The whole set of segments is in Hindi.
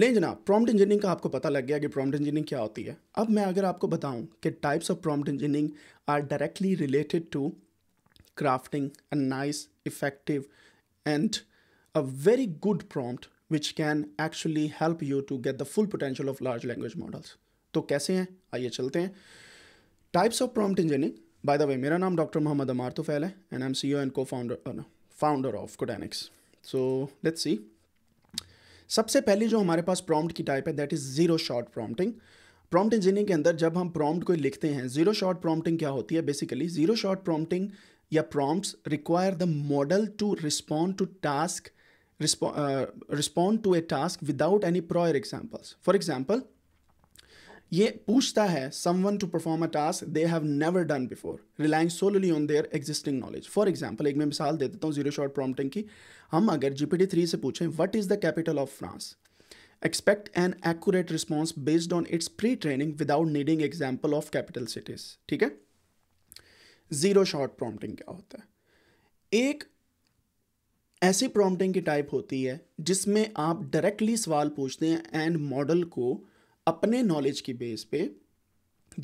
नहीं जनाब प्रॉम्प्ट इंजीनियरिंग का आपको पता लग गया कि प्रॉम्प्ट इंजीनियरिंग क्या होती है अब मैं अगर आपको बताऊं कि types of prompt engineering are directly related to crafting a nice effective and a very good prompt which can actually help you to get the full potential of large language models तो कैसे हैं आइए चलते हैं types of prompt engineering by the way मेरा नाम डॉक्टर मोहम्मद अमार तो फैल है and I am C O and co founder founder of Codenix so let's सी सबसे पहले जो हमारे पास प्रॉम्प्ट की टाइप है that is zero shot prompting prompt engineering के अंदर जब हम प्रॉम्प्ट को लिखते हैं ज़ीरो शॉर्ट प्रॉम्प्टिंग क्या होती है बेसिकली ज़ीरो शॉर्ट प्रॉम्प्टिंग या prompts require the model to respond to task respond to a task without any prior examples for example ये पूछता है someone to perform a task they have never done before relying solely on their existing knowledge for example एक मैं मिसाल दे देता हूँ जीरो शॉर्ट प्रॉम्प्टिंग की हम अगर जीपीटी थ्री से पूछें what is the capital of France expect an accurate response based on its pre training without needing example of capital cities ठीक है जीरो शॉर्ट प्रॉम्प्टिंग क्या होता है एक ऐसी प्रॉम्प्टिंग की टाइप होती है जिसमें आप डायरेक्टली सवाल पूछते हैं एंड मॉडल को अपने नॉलेज की बेस पे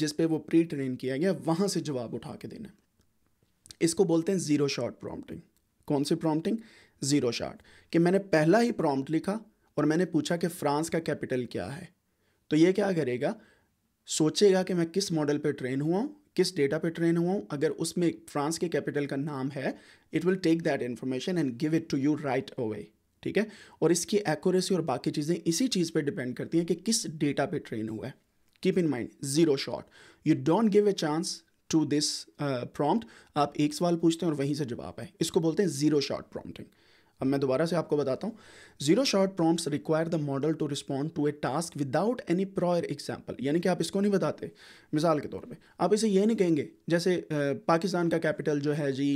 जिस पे वो प्री ट्रेन किया गया वहाँ से जवाब उठा के देना इसको बोलते हैं ज़ीरो शॉट प्रॉम्प्टिंग कौन सी प्रॉम्प्टिंग ज़ीरो शॉट कि मैंने पहला ही प्रॉम्प्ट लिखा और मैंने पूछा कि फ्रांस का कैपिटल क्या है तो ये क्या करेगा सोचेगा कि मैं किस मॉडल पे ट्रेन हुआ हूँ किस डेटा पे ट्रेन हुआ हूँ अगर उसमें फ्रांस के कैपिटल का नाम है it will take that information and give it to you right away ठीक है और इसकी एक्यूरेसी और बाकी चीज़ें इसी चीज़ पे डिपेंड करती हैं कि किस डेटा पे ट्रेन हुआ है keep in mind zero shot you don't give a chance to this prompt आप एक सवाल पूछते हैं और वहीं से जवाब है इसको बोलते हैं जीरो शॉट प्रॉम्प्टिंग अब मैं दोबारा से आपको बताता हूँ zero short prompts require the model to respond to a task without any prior example यानी कि आप इसको नहीं बताते मिसाल के तौर पे आप इसे ये नहीं कहेंगे जैसे पाकिस्तान का कैपिटल जो है जी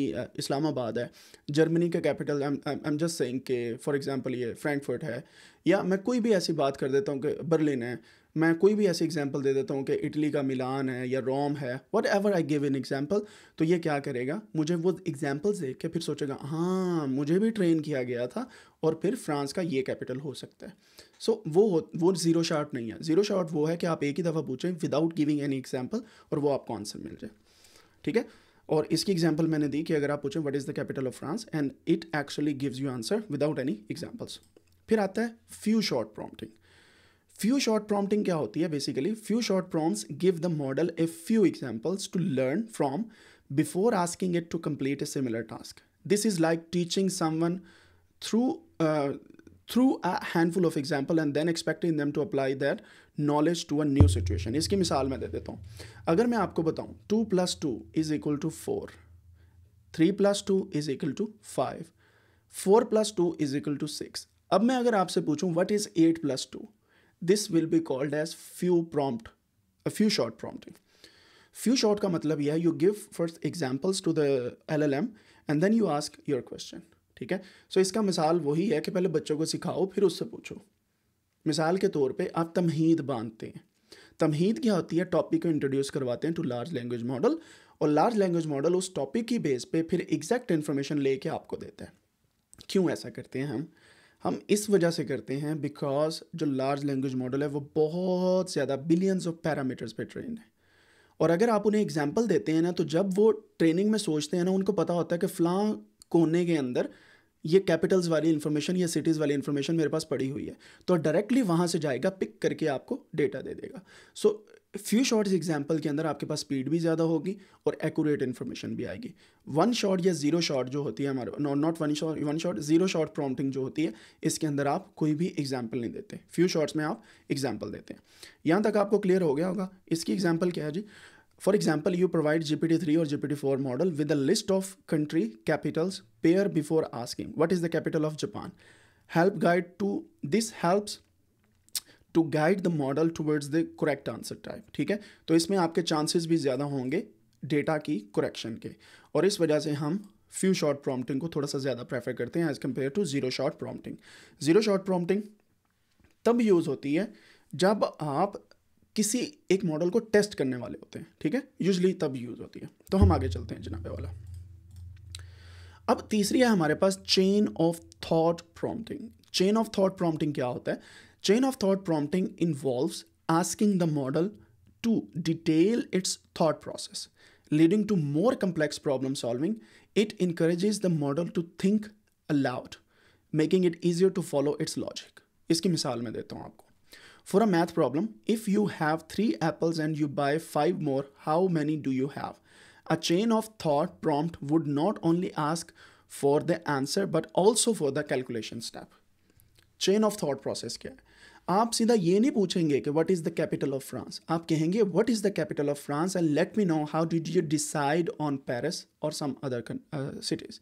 इस्लामाबाद है जर्मनी का capital I am just saying के फॉर एग्जांपल ये फ्रैंकफर्ट है या मैं कोई भी ऐसी बात कर देता हूँ कि बर्लिन है मैं कोई भी ऐसी एग्जांपल दे देता हूँ कि इटली का मिलान है या रोम है whatever I give in example तो ये क्या करेगा मुझे वो एग्जांपल्स देख के फिर सोचेगा हाँ मुझे भी ट्रेन किया गया था और फिर फ्रांस का ये कैपिटल हो सकता है सो so, वो वो ज़ीरो शार्ट नहीं है ज़ीरो शार्ट वो है कि आप एक ही दफ़ा पूछें विदाउट गिविंग एनी एग्जाम्पल और वो आपको आंसर मिल जाए ठीक है और इसकी एग्जाम्पल मैंने दी कि अगर आप पूछें what is the capital of France and it actually gives you answer without any examples फिर आता है few short prompting few short prompting क्या होती है basically few short prompts give the model a few examples to learn from before asking it to complete a similar task this is like teaching someone through through a handful of example and then expecting them to apply that knowledge to a new situation इसकी मिसाल मैं दे देता हूँ अगर मैं आपको बताऊँ two plus two is equal to four three plus two is equal to five four plus two is equal to six अब मैं अगर आपसे पूछूं what is eight plus two this will be called as few prompt a few short prompting few short का मतलब यह है you give first examples to the L L M and then you ask your question ठीक है सो so, इसका मिसाल वही है कि पहले बच्चों को सिखाओ फिर उससे पूछो मिसाल के तौर पे आप तमहीद बांधते हैं तमहीद क्या होती है टॉपिक को इंट्रोड्यूस करवाते हैं टू लार्ज लैंग्वेज मॉडल और लार्ज लैंग्वेज मॉडल उस टॉपिक की बेस पे फिर एग्जैक्ट इन्फॉर्मेशन लेके आपको देता है क्यों ऐसा करते हैं हम हम इस वजह से करते हैं बिकॉज जो लार्ज लैंग्वेज मॉडल है वो बहुत ज़्यादा बिलियंस ऑफ पैरामीटर्स पे ट्रेन है और अगर आप उन्हें एग्जाम्पल देते हैं ना तो जब वो ट्रेनिंग में सोचते हैं ना उनको पता होता है कि फ़लाँ कोने के अंदर ये कैपिटल्स वाली इन्फॉर्मेशन या सिटीज़ वाली इन्फॉर्मेशन मेरे पास पड़ी हुई है तो डायरेक्टली वहाँ से जाएगा पिक करके आपको डेटा दे देगा सो फ्यू शॉट्स एग्जाम्पल के अंदर आपके पास स्पीड भी ज़्यादा होगी और एक्यूरेट इन्फॉर्मेशन भी आएगी वन शॉट या जीरो शॉट जो होती है हमारे not one shot one shot zero shot prompting जो होती है इसके अंदर आप कोई भी एग्जाम्पल नहीं देते फ्यू शॉट्स में आप एग्जाम्पल देते हैं यहाँ तक आपको क्लियर हो गया होगा इसकी एग्जाम्पल क्या है जी for example you provide G P T three और G P T four model with a list of country capitals pair before asking what is the capital of japan help guide to this helps to guide the model towards the correct answer type ठीक है तो इसमें आपके चांसेस भी ज़्यादा होंगे डेटा की करेक्शन के और इस वजह से हम फ्यू शॉर्ट प्रॉम्प्टिंग को थोड़ा सा ज़्यादा प्रेफर करते हैं as compare to zero short prompting zero short prompting तब यूज़ होती है जब आप किसी एक मॉडल को टेस्ट करने वाले होते हैं ठीक है यूजली तब यूज़ होती है तो हम आगे चलते हैं जनाबे वाला अब तीसरी है हमारे पास chain of thought prompting chain of thought prompting क्या होता है chain of thought prompting involves asking the model to detail its thought process leading to more complex problem solving it encourages the model to think aloud making it easier to follow its logic इसकी मिसाल मैं देता हूँ आपको for a math problem if you have three apples and you buy five more how many do you have A chain of thought prompt would not only ask for the answer but also for the calculation step. Chain of thought process kya है आप सीधा ये नहीं पूछेंगे कि what is the capital of France आप कहेंगे what is the capital of France and let me know how did you decide on Paris और सम अदर सिटीज़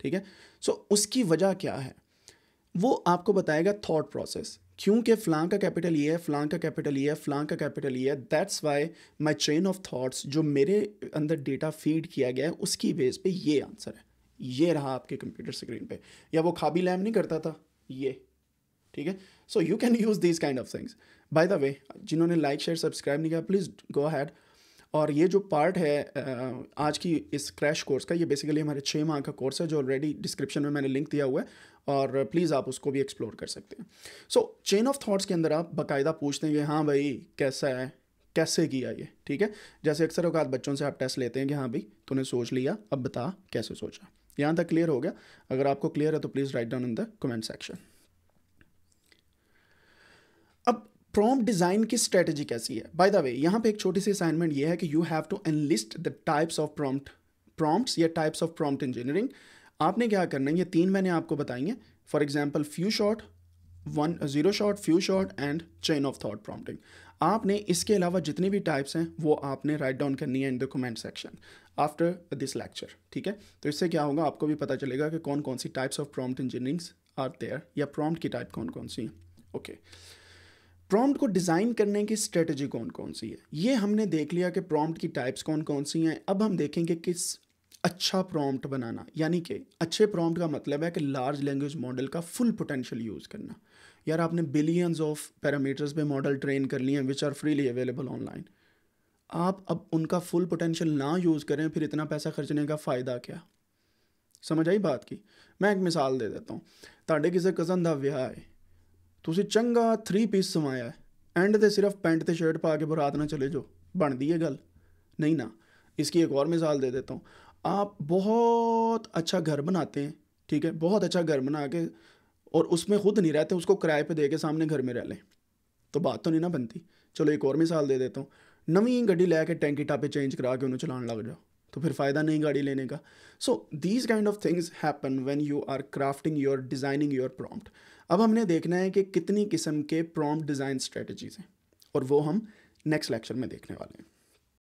ठीक है सो so, उसकी वजह क्या है वो आपको बताएगा थॉट प्रोसेस क्योंकि फ्लां का कैपिटल ये है फ्लां का कैपिटल ये है फ्लां का कैपिटल ये है that's why my train of thoughts जो मेरे अंदर डेटा फीड किया गया है उसकी बेस पे ये आंसर है ये रहा आपके कंप्यूटर स्क्रीन पे या वो खाबी लैम नहीं करता था ये ठीक है so you can use this kind of things by the way जिन्होंने लाइक शेयर सब्सक्राइब नहीं किया प्लीज़ गो हैड और ये जो पार्ट है आज की इस क्रैश कोर्स का ये बेसिकली हमारे छः माह का कोर्स है जो ऑलरेडी डिस्क्रिप्शन में मैंने लिंक दिया हुआ है और प्लीज़ आप उसको भी एक्सप्लोर कर सकते हैं सो चेन ऑफ थाट्स के अंदर आप बाकायदा पूछते हैं कि हाँ भाई कैसा है कैसे किया ये ठीक है जैसे अक्सर अवकात बच्चों से आप टेस्ट लेते हैं कि हाँ भाई तूने सोच लिया अब बता कैसे सोचा यहाँ तक क्लियर हो गया अगर आपको क्लियर है तो please write down in the comment section अब प्रॉम्प्ट डिज़ाइन की स्ट्रेटेजी कैसी है बाय द वे यहाँ पे एक छोटी सी असाइनमेंट ये है कि you have to enlist the types of prompt prompts या टाइप्स ऑफ प्रॉम्प्ट इंजीनियरिंग आपने क्या करना है ये तीन मैंने आपको बताई हैं for example few shot one zero shot few shot and chain of thought prompting आपने इसके अलावा जितनी भी टाइप्स हैं वो आपने राइट डाउन करनी है in the comment section after this lecture ठीक है तो इससे क्या होगा आपको भी पता चलेगा कि कौन कौन सी types of prompt engineerings are there या प्रॉम्प्ट की टाइप कौन कौन सी हैं ओके okay. प्रॉम्प्ट को डिज़ाइन करने की स्ट्रेटजी कौन कौन सी है ये हमने देख लिया कि प्रॉम्प्ट की टाइप्स कौन कौन सी हैं अब हम देखेंगे किस अच्छा प्रॉम्प्ट बनाना यानी कि अच्छे प्रॉम्प्ट का मतलब है कि लार्ज लैंग्वेज मॉडल का फुल पोटेंशियल यूज़ करना यार आपने बिलियंस ऑफ पैरामीटर्स पे मॉडल ट्रेन कर लिए हैं which are freely available online आप अब उनका फुल पोटेंशियल ना यूज़ करें फिर इतना पैसा खर्चने का फ़ायदा क्या समझ आई बात की मैं एक मिसाल दे देता हूँ ताडे किसी कज़न का विह है ਤੁਸੀਂ ਚੰਗਾ 3 ਪੀਸ ਸਮਾਇਆ एंड ਤੇ सिर्फ पेंट ਤੇ शर्ट पा के ਬਰਾਤ ਨਾ ਚਲੇ ਜਾਓ ਬਣਦੀ है गल नहीं ना इसकी एक और मिसाल दे देता हूँ आप बहुत अच्छा घर बनाते हैं ठीक है बहुत अच्छा घर बना के और उसमें खुद नहीं रहते उसको किराए पर दे के सामने घर में रह लें तो बात तो नहीं ना बनती चलो एक और मिसाल दे देता हूँ नवी गड्डी लैके टेंकी टापे चेंज करा के उन्हें चलाने लग जाओ तो फिर फ़ायदा नहीं गाड़ी लेने का so these kind of things happen when you are crafting your designing your prompt अब हमने देखना है कि कितनी किस्म के प्रॉम्प्ट डिज़ाइन स्ट्रेटजीज हैं और वो हम नेक्स्ट लेक्चर में देखने वाले हैं